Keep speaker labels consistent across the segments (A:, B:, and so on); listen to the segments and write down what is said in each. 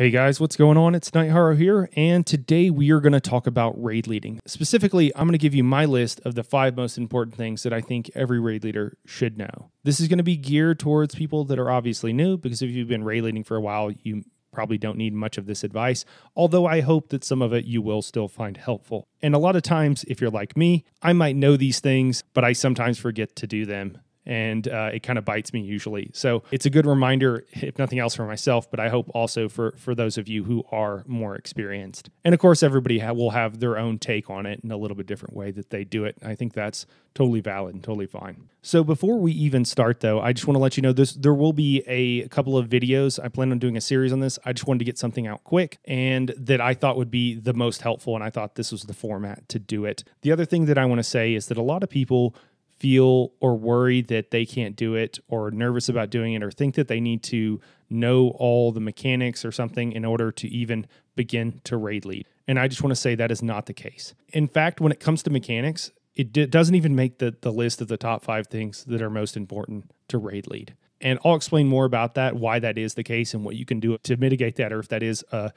A: Hey guys, what's going on? It's Night here, and today we are going to talk about raid leading. Specifically, I'm going to give you my list of the five most important things that I think every raid leader should know. This is going to be geared towards people that are obviously new, because if you've been raid leading for a while, you probably don't need much of this advice, although I hope that some of it you will still find helpful. And a lot of times, if you're like me, I might know these things, but I sometimes forget to do them and uh, it kind of bites me usually. So it's a good reminder, if nothing else for myself, but I hope also for for those of you who are more experienced. And of course, everybody ha- will have their own take on it in a little bit different way that they do it. I think that's totally valid and totally fine. So before we even start, though, I just want to let you know this: there will be a couple of videos. I plan on doing a series on this. I just wanted to get something out quick and that I thought would be the most helpful, and I thought this was the format to do it. The other thing that I want to say is that a lot of people feel or worry that they can't do it or nervous about doing it or think that they need to know all the mechanics or something in order to even begin to raid lead. And I just want to say that is not the case. In fact, when it comes to mechanics, it d- doesn't even make the, the list of the top five things that are most important to raid lead. And I'll explain more about that, why that is the case, and what you can do to mitigate that, or if that is a,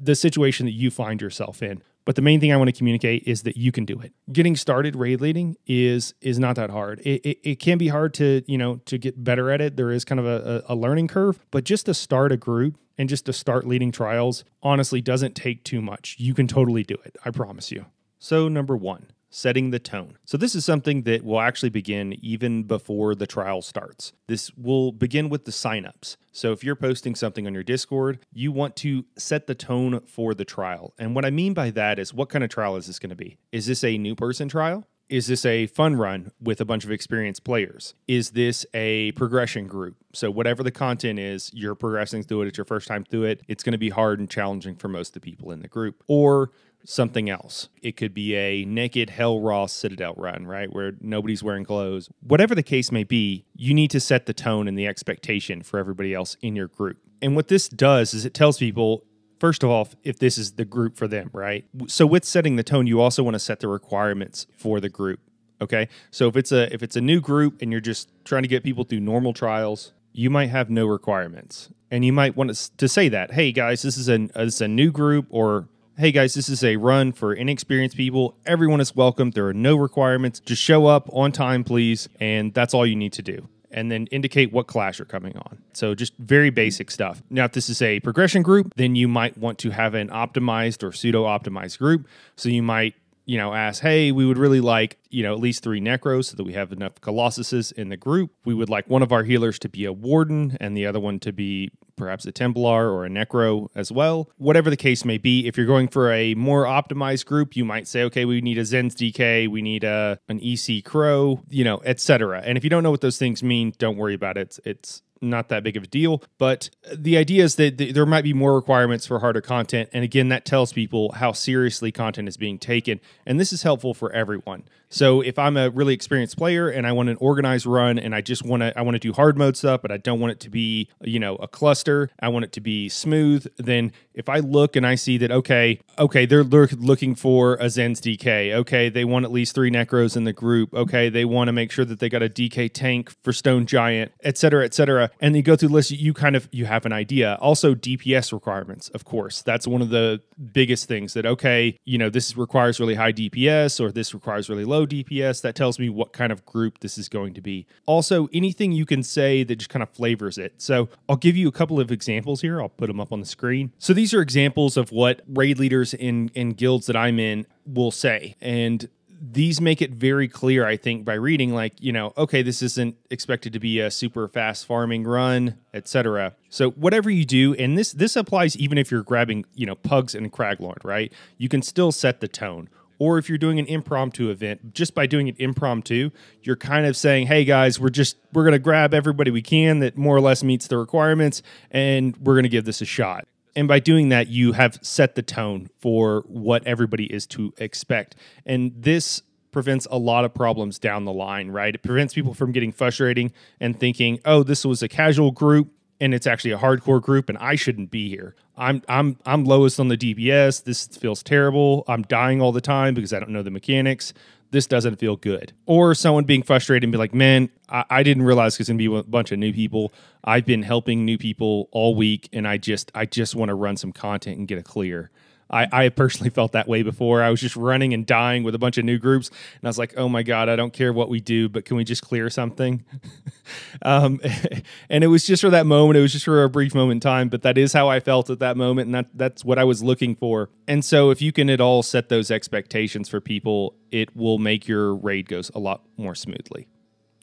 A: the situation that you find yourself in. But the main thing I want to communicate is that you can do it. Getting started raid leading is is not that hard. It, it, it can be hard to you know to get better at it. There is kind of a, a learning curve, but just to start a group and just to start leading trials honestly doesn't take too much. You can totally do it. I promise you. So number one, setting the tone. So, this is something that will actually begin even before the trial starts. This will begin with the signups. So, if you're posting something on your Discord, you want to set the tone for the trial. And what I mean by that is what kind of trial is this going to be? Is this a new person trial? Is this a fun run with a bunch of experienced players? Is this a progression group? So, whatever the content is, you're progressing through it. It's your first time through it. It's going to be hard and challenging for most of the people in the group. Or something else. It could be a naked hell raw citadel run, right? Where nobody's wearing clothes. Whatever the case may be, you need to set the tone and the expectation for everybody else in your group. And what this does is it tells people first of all, if this is the group for them, right? So with setting the tone, you also want to set the requirements for the group. Okay. So if it's a if it's a new group and you're just trying to get people through normal trials, you might have no requirements. And you might want to say that, hey guys, this is an uh, this is a new group or hey guys, this is a run for inexperienced people. Everyone is welcome. There are no requirements. Just show up on time, please. And that's all you need to do and then indicate what class you're coming on. So just very basic stuff. Now, if this is a progression group, then you might want to have an optimized or pseudo optimized group. So you might you know, ask, hey, we would really like, you know, at least three necros so that we have enough colossuses in the group. We would like one of our healers to be a warden and the other one to be perhaps a Templar or a Necro as well. Whatever the case may be, if you're going for a more optimized group, you might say, okay, we need a Zen's DK, we need a an EC Crow, you know, etc. And if you don't know what those things mean, don't worry about it. It's, it's not that big of a deal. But the idea is that there might be more requirements for harder content. And again, that tells people how seriously content is being taken. And this is helpful for everyone. So if I'm a really experienced player and I want an organized run and I just want to I want to do hard mode stuff, but I don't want it to be, you know, a cluster. I want it to be smooth. Then if I look and I see that okay, okay, they're looking for a Zen's DK. Okay, they want at least 3 necros in the group. Okay, they want to make sure that they got a DK tank for stone giant, etc., etc. And you go through the list, you kind of you have an idea. Also DPS requirements, of course. That's one of the biggest things that okay, you know, this requires really high DPS or this requires really low low DPS, that tells me what kind of group this is going to be. Also, anything you can say that just kind of flavors it. So I'll give you a couple of examples here. I'll put them up on the screen. So these are examples of what raid leaders in, in guilds that I'm in will say. And these make it very clear, I think, by reading, like, you know, okay, this isn't expected to be a super fast farming run, etc. So whatever you do, and this this applies even if you're grabbing, you know, pugs and craglord, right? You can still set the tone or if you're doing an impromptu event, just by doing it impromptu, you're kind of saying, "Hey guys, we're just we're going to grab everybody we can that more or less meets the requirements and we're going to give this a shot." And by doing that, you have set the tone for what everybody is to expect. And this prevents a lot of problems down the line, right? It prevents people from getting frustrating and thinking, oh, this was a casual group and it's actually a hardcore group and I shouldn't be here. I'm I'm I'm lowest on the DBS. This feels terrible. I'm dying all the time because I don't know the mechanics. This doesn't feel good. Or someone being frustrated and be like, man, I, I didn't realize it's gonna be a bunch of new people. I've been helping new people all week and I just I just want to run some content and get a clear. I, I personally felt that way before. I was just running and dying with a bunch of new groups, and I was like, "Oh my god, I don't care what we do, but can we just clear something?" um, and it was just for that moment. It was just for a brief moment in time, but that is how I felt at that moment, and that that's what I was looking for. And so, if you can at all set those expectations for people, it will make your raid goes a lot more smoothly.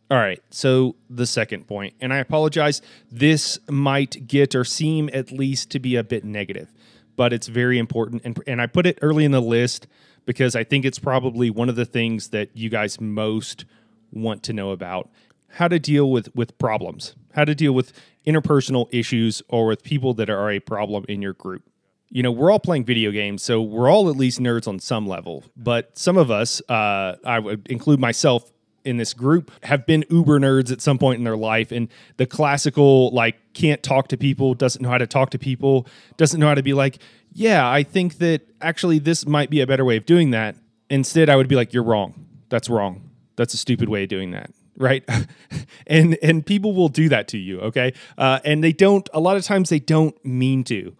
A: All right, so the second point, and I apologize, this might get or seem at least to be a bit negative but it's very important. And, and I put it early in the list because I think it's probably one of the things that you guys most want to know about how to deal with, with problems, how to deal with interpersonal issues or with people that are a problem in your group. You know, we're all playing video games, so we're all at least nerds on some level. But some of us, uh, I would include myself, in this group have been uber nerds at some point in their life and the classical like can't talk to people doesn't know how to talk to people doesn't know how to be like yeah i think that actually this might be a better way of doing that instead i would be like you're wrong that's wrong that's a stupid way of doing that right and and people will do that to you okay uh, and they don't a lot of times they don't mean to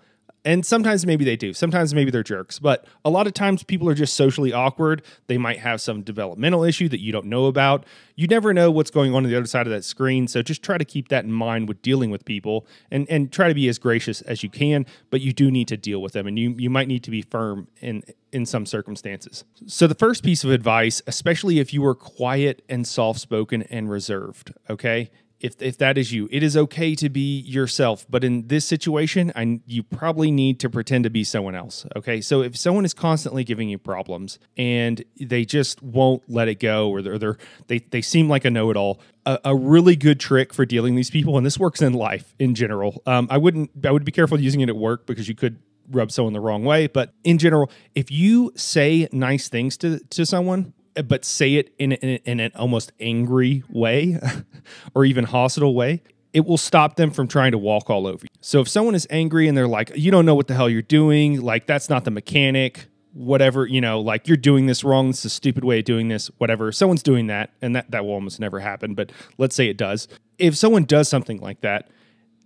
A: and sometimes maybe they do. Sometimes maybe they're jerks, but a lot of times people are just socially awkward. They might have some developmental issue that you don't know about. You never know what's going on on the other side of that screen, so just try to keep that in mind with dealing with people and and try to be as gracious as you can, but you do need to deal with them and you you might need to be firm in in some circumstances. So the first piece of advice, especially if you are quiet and soft-spoken and reserved, okay? if if that is you, it is okay to be yourself. But in this situation, I you probably need to pretend to be someone else. Okay, so if someone is constantly giving you problems and they just won't let it go, or they're, they're they they seem like a know-it-all, a, a, really good trick for dealing these people, and this works in life in general. Um, I wouldn't I would be careful using it at work because you could rub someone the wrong way. But in general, if you say nice things to to someone but say it in, in, in an almost angry way or even hostile way, it will stop them from trying to walk all over you. So if someone is angry and they're like, you don't know what the hell you're doing, like that's not the mechanic, whatever, you know, like you're doing this wrong, this is a stupid way of doing this, whatever. Someone's doing that, and that, that will almost never happen, but let's say it does. If someone does something like that,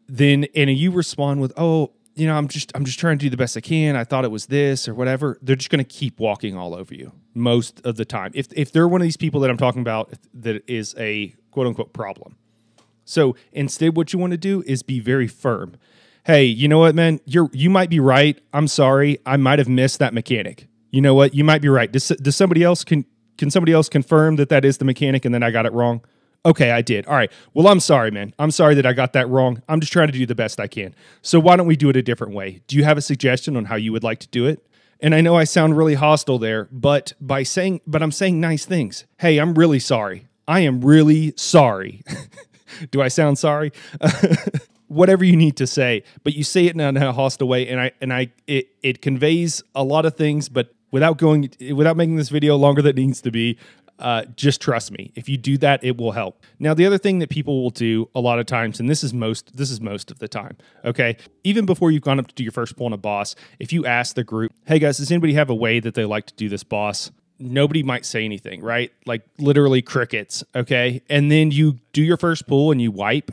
A: then and you respond with, oh, you know, I'm just I'm just trying to do the best I can. I thought it was this or whatever. They're just going to keep walking all over you most of the time. If if they're one of these people that I'm talking about that is a quote unquote problem. So instead, what you want to do is be very firm. Hey, you know what, man? You're you might be right. I'm sorry. I might have missed that mechanic. You know what? You might be right. Does, does somebody else can can somebody else confirm that that is the mechanic and then I got it wrong? Okay, I did. All right. Well, I'm sorry, man. I'm sorry that I got that wrong. I'm just trying to do the best I can. So why don't we do it a different way? Do you have a suggestion on how you would like to do it? And I know I sound really hostile there, but by saying but I'm saying nice things. Hey, I'm really sorry. I am really sorry. do I sound sorry? Whatever you need to say, but you say it in a hostile way and I and I it it conveys a lot of things, but without going without making this video longer than it needs to be uh, just trust me. If you do that, it will help. Now, the other thing that people will do a lot of times, and this is most this is most of the time, okay, even before you've gone up to do your first pull on a boss, if you ask the group, "Hey guys, does anybody have a way that they like to do this boss?" Nobody might say anything, right? Like literally crickets, okay? And then you do your first pull and you wipe.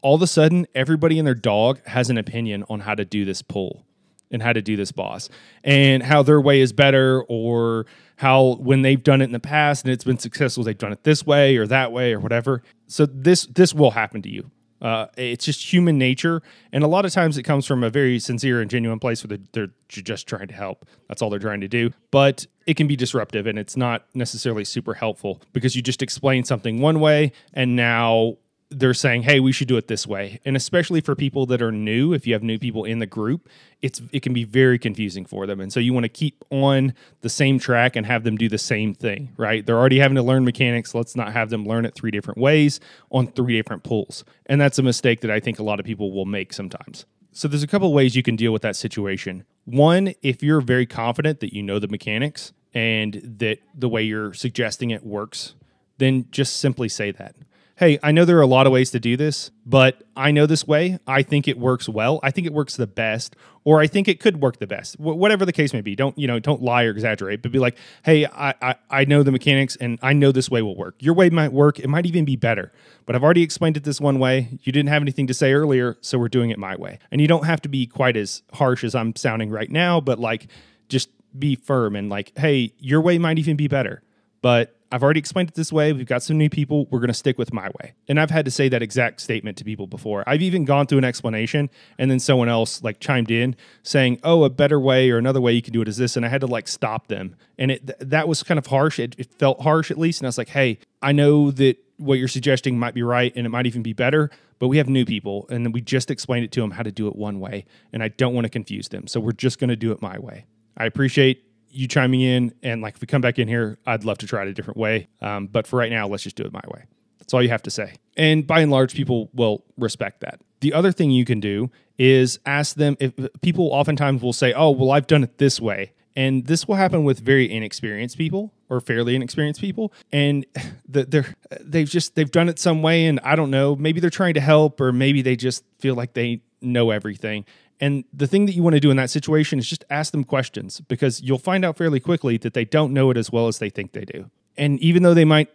A: All of a sudden, everybody and their dog has an opinion on how to do this pull and how to do this boss and how their way is better or how when they've done it in the past and it's been successful, they've done it this way or that way or whatever. So this this will happen to you. Uh, it's just human nature, and a lot of times it comes from a very sincere and genuine place where they're, they're just trying to help. That's all they're trying to do. But it can be disruptive, and it's not necessarily super helpful because you just explain something one way, and now they're saying, "Hey, we should do it this way." And especially for people that are new, if you have new people in the group, it's it can be very confusing for them. And so you want to keep on the same track and have them do the same thing, right? They're already having to learn mechanics. Let's not have them learn it three different ways on three different pulls. And that's a mistake that I think a lot of people will make sometimes. So there's a couple ways you can deal with that situation. One, if you're very confident that you know the mechanics and that the way you're suggesting it works, then just simply say that hey, I know there are a lot of ways to do this, but I know this way. I think it works well. I think it works the best, or I think it could work the best. Wh- whatever the case may be, don't you know? Don't lie or exaggerate, but be like, hey, I, I I know the mechanics, and I know this way will work. Your way might work. It might even be better, but I've already explained it this one way. You didn't have anything to say earlier, so we're doing it my way. And you don't have to be quite as harsh as I'm sounding right now, but like, just be firm and like, hey, your way might even be better but I've already explained it this way. We've got some new people. We're going to stick with my way. And I've had to say that exact statement to people before. I've even gone through an explanation and then someone else like chimed in saying, "Oh, a better way or another way you can do it is this." And I had to like stop them. And it th- that was kind of harsh. It, it felt harsh at least. And I was like, "Hey, I know that what you're suggesting might be right and it might even be better, but we have new people and then we just explained it to them how to do it one way. And I don't want to confuse them. So we're just going to do it my way." I appreciate you chiming in, and like if we come back in here, I'd love to try it a different way. Um, but for right now, let's just do it my way. That's all you have to say. And by and large, people will respect that. The other thing you can do is ask them if people oftentimes will say, Oh, well, I've done it this way. And this will happen with very inexperienced people or fairly inexperienced people. And they're, they've just, they've done it some way. And I don't know, maybe they're trying to help or maybe they just feel like they know everything. And the thing that you want to do in that situation is just ask them questions because you'll find out fairly quickly that they don't know it as well as they think they do. And even though they might,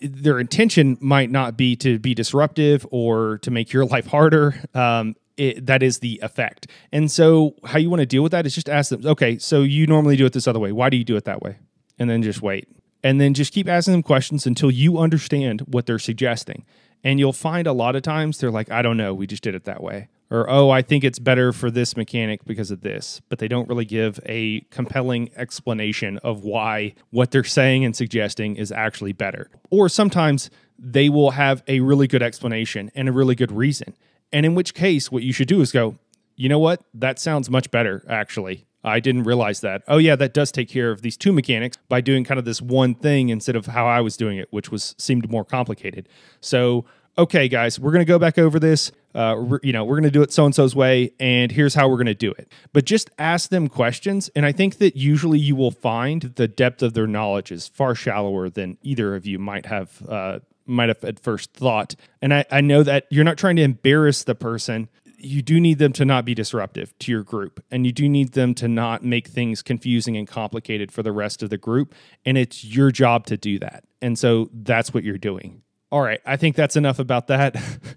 A: their intention might not be to be disruptive or to make your life harder, um, it, that is the effect. And so, how you want to deal with that is just ask them, okay, so you normally do it this other way. Why do you do it that way? And then just wait. And then just keep asking them questions until you understand what they're suggesting. And you'll find a lot of times they're like, I don't know, we just did it that way or oh, I think it's better for this mechanic because of this, but they don't really give a compelling explanation of why what they're saying and suggesting is actually better. Or sometimes they will have a really good explanation and a really good reason. And in which case, what you should do is go, you know what? That sounds much better, actually. I didn't realize that. Oh, yeah, that does take care of these two mechanics by doing kind of this one thing instead of how I was doing it, which was seemed more complicated. So okay, guys, we're going to go back over this. Uh, you know, we're going to do it so and so's way, and here's how we're going to do it. But just ask them questions. And I think that usually you will find the depth of their knowledge is far shallower than either of you might have. Uh, might have at first thought. And I, I know that you're not trying to embarrass the person. You do need them to not be disruptive to your group. And you do need them to not make things confusing and complicated for the rest of the group. And it's your job to do that. And so that's what you're doing. All right, I think that's enough about that.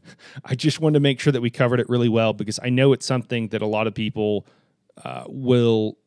A: I just wanted to make sure that we covered it really well because I know it's something that a lot of people uh, will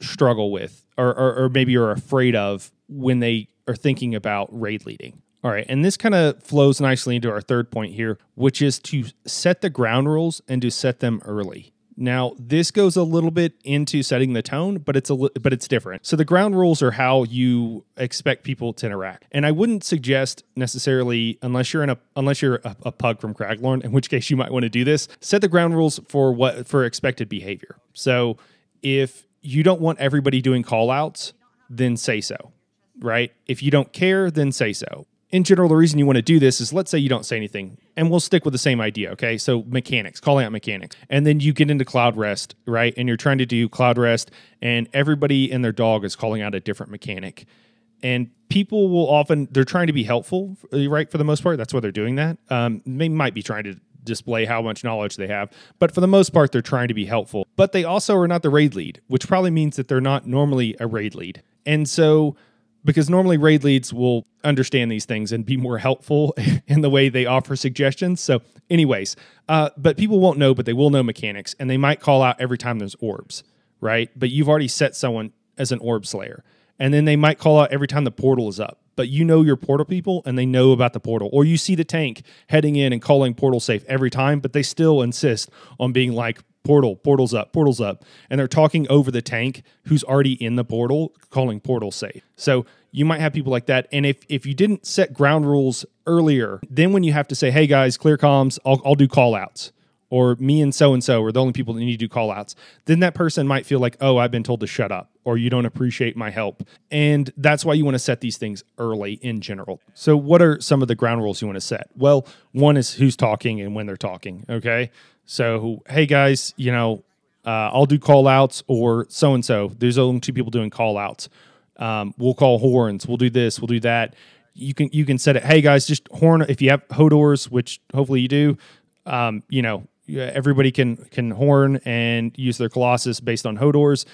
A: struggle with or, or, or maybe are afraid of when they are thinking about raid leading. All right, and this kind of flows nicely into our third point here, which is to set the ground rules and to set them early. Now, this goes a little bit into setting the tone, but it's a li- but it's different. So the ground rules are how you expect people to interact. And I wouldn't suggest necessarily unless you're in a unless you're a, a pug from Craglorn, in which case you might want to do this. Set the ground rules for what for expected behavior. So if you don't want everybody doing call outs, then say so. Right? If you don't care, then say so in general, the reason you want to do this is let's say you don't say anything, and we'll stick with the same idea, okay? So mechanics, calling out mechanics, and then you get into cloud rest, right? And you're trying to do cloud rest, and everybody and their dog is calling out a different mechanic, and people will often they're trying to be helpful, eh, right? For the most part, that's why they're doing that. Um, they might be trying to display how much knowledge they have, but for the most part, they're trying to be helpful. But they also are not the raid lead, which probably means that they're not normally a raid lead, and so because normally raid leads will understand these things and be more helpful in the way they offer suggestions. So, anyways, uh, but people won't know, but they will know mechanics, and they might call out every time there's orbs, right? But you've already set someone as an orb slayer, and then they might call out every time the portal is up. But you know your portal people, and they know about the portal, or you see the tank heading in and calling portal safe every time, but they still insist on being like portal, portal's up, portal's up. And they're talking over the tank who's already in the portal, calling portal safe. So you might have people like that. And if if you didn't set ground rules earlier, then when you have to say, hey guys, clear comms, I'll, I'll do call outs. Or me and so and so are the only people that need to do call outs. Then that person might feel like, oh, I've been told to shut up or you don't appreciate my help. And that's why you want to set these things early in general. So, what are some of the ground rules you want to set? Well, one is who's talking and when they're talking. Okay. So, hey guys, you know, uh, I'll do call outs or so and so. There's only two people doing call outs. Um, we'll call horns. We'll do this. We'll do that. You can you can set it. Hey guys, just horn. If you have hodors, which hopefully you do, um, you know everybody can can horn and use their colossus based on hodors.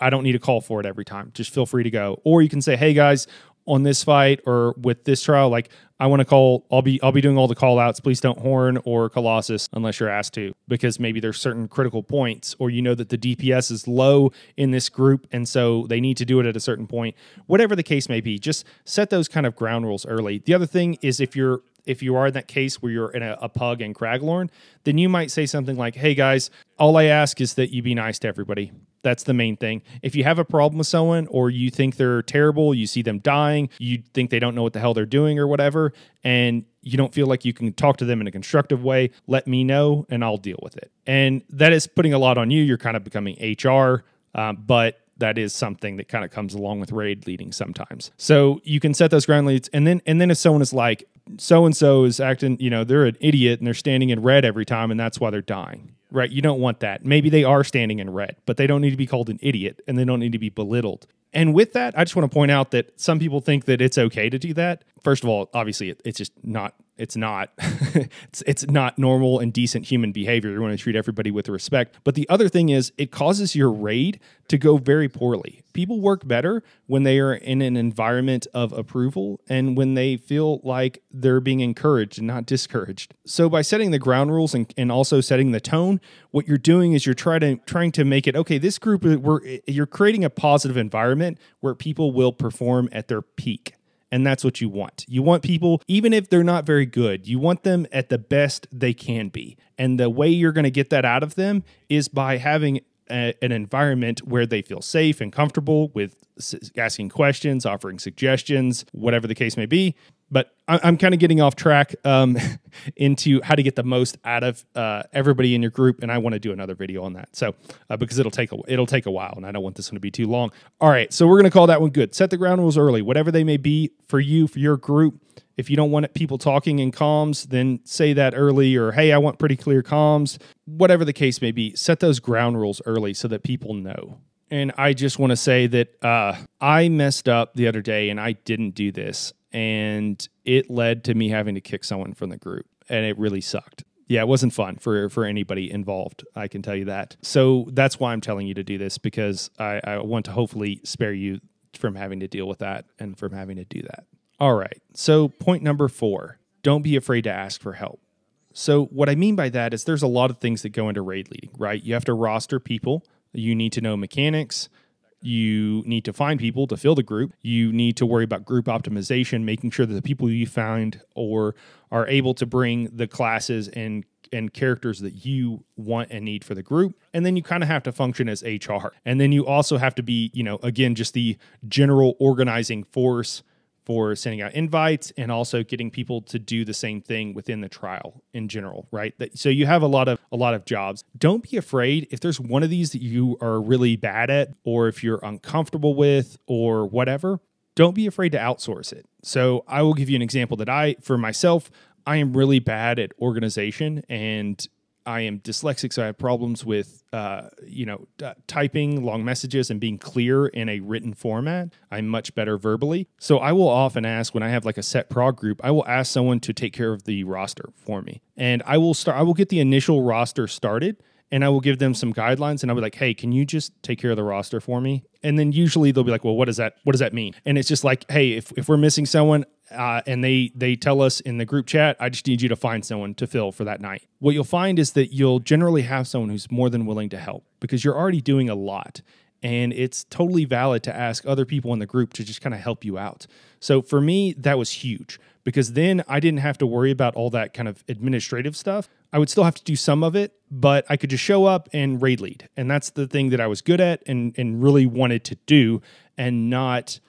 A: I don't need a call for it every time. Just feel free to go. Or you can say, hey guys, on this fight or with this trial, like I want to call. I'll be I'll be doing all the call outs. Please don't horn or Colossus unless you're asked to, because maybe there's certain critical points, or you know that the DPS is low in this group, and so they need to do it at a certain point. Whatever the case may be, just set those kind of ground rules early. The other thing is if you're if you are in that case where you're in a, a pug and craglorn, then you might say something like, "Hey guys, all I ask is that you be nice to everybody." That's the main thing. If you have a problem with someone or you think they're terrible, you see them dying, you think they don't know what the hell they're doing or whatever, and you don't feel like you can talk to them in a constructive way, let me know and I'll deal with it. And that is putting a lot on you. You're kind of becoming HR, um, but that is something that kind of comes along with raid leading sometimes. So you can set those ground leads, and then and then if someone is like so and so is acting, you know, they're an idiot and they're standing in red every time, and that's why they're dying right? You don't want that. Maybe they are standing in red, but they don't need to be called an idiot and they don't need to be belittled. And with that, I just want to point out that some people think that it's okay to do that. First of all, obviously, it's just not it's not it's it's not normal and decent human behavior. You want to treat everybody with respect. But the other thing is it causes your raid to go very poorly. People work better when they are in an environment of approval and when they feel like they're being encouraged and not discouraged. So by setting the ground rules and, and also setting the tone, what you're doing is you're trying to trying to make it okay, this group we're you're creating a positive environment where people will perform at their peak. And that's what you want. You want people, even if they're not very good, you want them at the best they can be. And the way you're going to get that out of them is by having a, an environment where they feel safe and comfortable with asking questions, offering suggestions, whatever the case may be. But I'm kind of getting off track um, into how to get the most out of uh, everybody in your group, and I want to do another video on that. So uh, because it'll take a it'll take a while, and I don't want this one to be too long. All right, so we're gonna call that one good. Set the ground rules early, whatever they may be for you for your group. If you don't want people talking in comms, then say that early or, hey, I want pretty clear comms. Whatever the case may be, set those ground rules early so that people know and I just want to say that uh, I messed up the other day and I didn't do this. And it led to me having to kick someone from the group. And it really sucked. Yeah, it wasn't fun for, for anybody involved. I can tell you that. So that's why I'm telling you to do this because I, I want to hopefully spare you from having to deal with that and from having to do that. All right. So, point number four don't be afraid to ask for help. So, what I mean by that is there's a lot of things that go into raid leading, right? You have to roster people you need to know mechanics. You need to find people to fill the group. You need to worry about group optimization, making sure that the people you find or are able to bring the classes and and characters that you want and need for the group. And then you kind of have to function as HR. And then you also have to be, you know, again, just the general organizing force for sending out invites and also getting people to do the same thing within the trial in general right so you have a lot of a lot of jobs don't be afraid if there's one of these that you are really bad at or if you're uncomfortable with or whatever don't be afraid to outsource it so i will give you an example that i for myself i am really bad at organization and I am dyslexic, so I have problems with uh, you know typing long messages and being clear in a written format. I'm much better verbally, so I will often ask when I have like a set prog group. I will ask someone to take care of the roster for me, and I will start. I will get the initial roster started and I will give them some guidelines and I'll be like, hey, can you just take care of the roster for me? And then usually they'll be like, well, what does that what does that mean? And it's just like, hey, if, if we're missing someone uh, and they they tell us in the group chat, I just need you to find someone to fill for that night. What you'll find is that you'll generally have someone who's more than willing to help because you're already doing a lot. And it's totally valid to ask other people in the group to just kind of help you out. So for me, that was huge because then I didn't have to worry about all that kind of administrative stuff. I would still have to do some of it, but I could just show up and raid lead. And that's the thing that I was good at and, and really wanted to do and not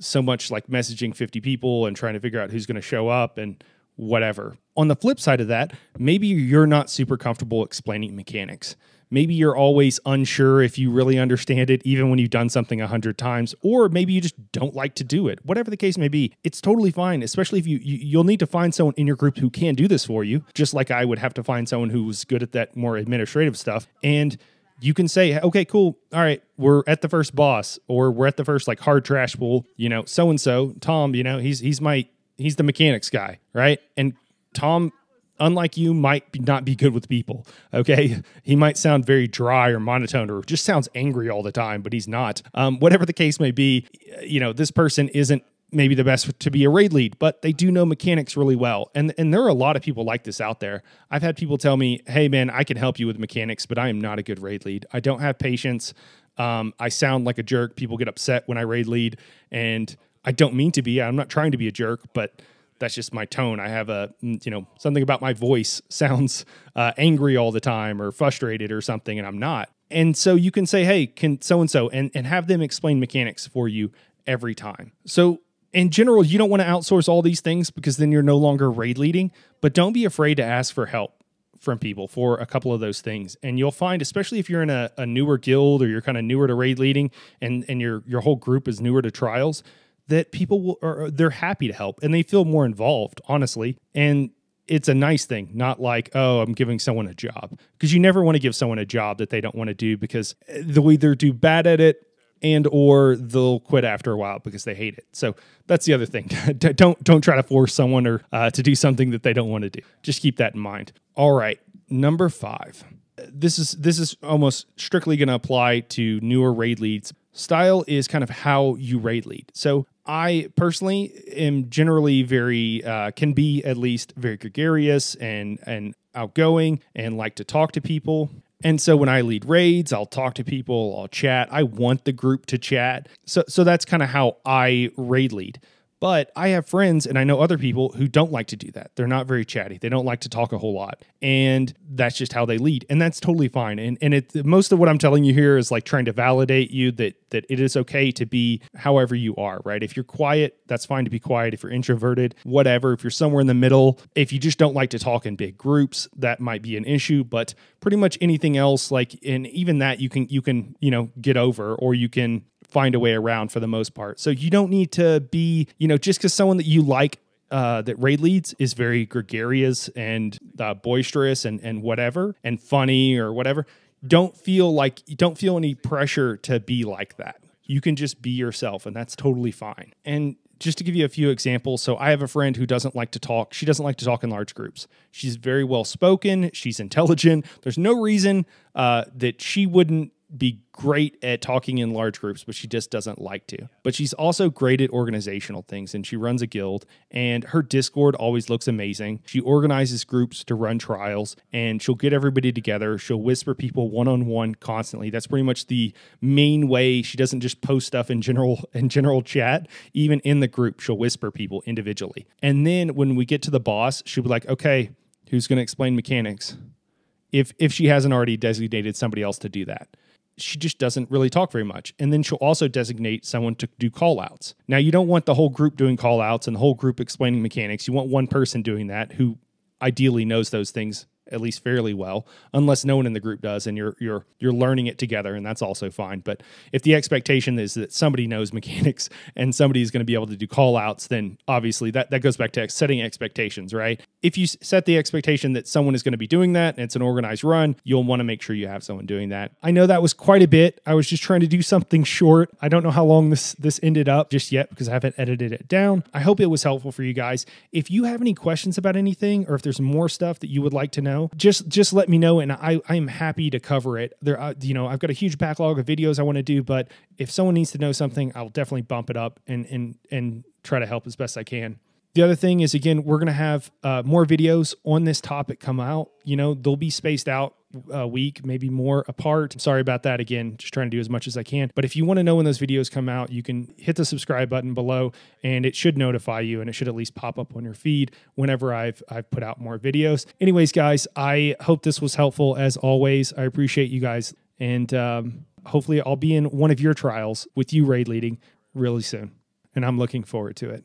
A: so much like messaging 50 people and trying to figure out who's going to show up and whatever. On the flip side of that, maybe you're not super comfortable explaining mechanics. Maybe you're always unsure if you really understand it, even when you've done something a hundred times, or maybe you just don't like to do it. Whatever the case may be, it's totally fine. Especially if you, you will need to find someone in your group who can do this for you, just like I would have to find someone who's good at that more administrative stuff. And you can say, okay, cool. All right, we're at the first boss, or we're at the first like hard trash pool. You know, so and so, Tom. You know, he's he's my he's the mechanics guy, right? And Tom unlike you, might be not be good with people. Okay. He might sound very dry or monotone or just sounds angry all the time, but he's not. Um, whatever the case may be, you know, this person isn't maybe the best to be a raid lead, but they do know mechanics really well. And and there are a lot of people like this out there. I've had people tell me, "Hey man, I can help you with mechanics, but I am not a good raid lead. I don't have patience. Um, I sound like a jerk. People get upset when I raid lead, and I don't mean to be. I'm not trying to be a jerk, but that's just my tone. I have a, mm, you know, something about my voice sounds uh, angry all the time or frustrated or something, and I'm not. And so you can say, hey, can so and so, and have them explain mechanics for you every time. So in general, you don't want to outsource all these things because then you're no longer raid leading, but don't be afraid to ask for help from people for a couple of those things. And you'll find, especially if you're in a, a newer guild or you're kind of newer to raid leading and, and your your whole group is newer to trials, that people will, are, they're happy to help and they feel more involved, honestly. And it's a nice thing, not like, oh, I'm giving someone a job. Because you never want to give someone a job that they don't want to do because they'll either do bad at it and or they'll quit after a while because they hate it. So that's the other thing. don't don't try to force someone or uh, to do something that they don't want to do. Just keep that in mind. All right, number five. This is this is almost strictly going to apply to newer raid leads. Style is kind of how you raid lead. So I personally am generally very uh, can be at least very gregarious and and outgoing and like to talk to people. And so when I lead raids, I'll talk to people, I'll chat. I want the group to chat. So so that's kind of how I raid lead. But I have friends and I know other people who don't like to do that. They're not very chatty. They don't like to talk a whole lot. And that's just how they lead. And that's totally fine. And and it most of what I'm telling you here is like trying to validate you that that it is okay to be however you are, right? If you're quiet, that's fine to be quiet. If you're introverted, whatever. If you're somewhere in the middle, if you just don't like to talk in big groups, that might be an issue. But pretty much anything else, like and even that you can you can, you know, get over or you can find a way around for the most part. So you don't need to be, you know, just because someone that you like uh, that Ray leads is very gregarious and uh, boisterous and and whatever and funny or whatever. Don't feel like don't feel any pressure to be like that. You can just be yourself, and that's totally fine. And just to give you a few examples, so I have a friend who doesn't like to talk. She doesn't like to talk in large groups. She's very well spoken. She's intelligent. There's no reason uh, that she wouldn't be great at talking in large groups, but she just doesn't like to. But she's also great at organizational things and she runs a guild and her Discord always looks amazing. She organizes groups to run trials and she'll get everybody together. She'll whisper people one on one constantly. That's pretty much the main way. She doesn't just post stuff in general in general chat, even in the group, she'll whisper people individually. And then when we get to the boss, she'll be like, "Okay, who's going to explain mechanics?" If if she hasn't already designated somebody else to do that she just doesn't really talk very much. And then she'll also designate someone to do call outs. Now, you don't want the whole group doing call outs and the whole group explaining mechanics. You want one person doing that who ideally knows those things at least fairly well, unless no one in the group does, and you're you're you're learning it together, and that's also fine. But if the expectation is that somebody knows mechanics and somebody is going to be able to do call outs, then obviously that that goes back to setting expectations, right? if you set the expectation that someone is going to be doing that and it's an organized run, you'll want to make sure you have someone doing that. I know that was quite a bit. I was just trying to do something short. I don't know how long this this ended up just yet because I haven't edited it down. I hope it was helpful for you guys. If you have any questions about anything or if there's more stuff that you would like to know, just just let me know and I I am happy to cover it. There uh, you know, I've got a huge backlog of videos I want to do, but if someone needs to know something, I'll definitely bump it up and and and try to help as best I can. The other thing is, again, we're going to have uh, more videos on this topic come out. You know, they'll be spaced out uh, a week, maybe more apart. Sorry about that again, just trying to do as much as I can. But if you want to know when those videos come out, you can hit the subscribe button below and it should notify you and it should at least pop up on your feed whenever I've I've put out more videos. Anyways, guys, I hope this was helpful as always. I appreciate you guys and um, hopefully I'll be in one of your trials with you raid leading really soon. And I'm looking forward to it.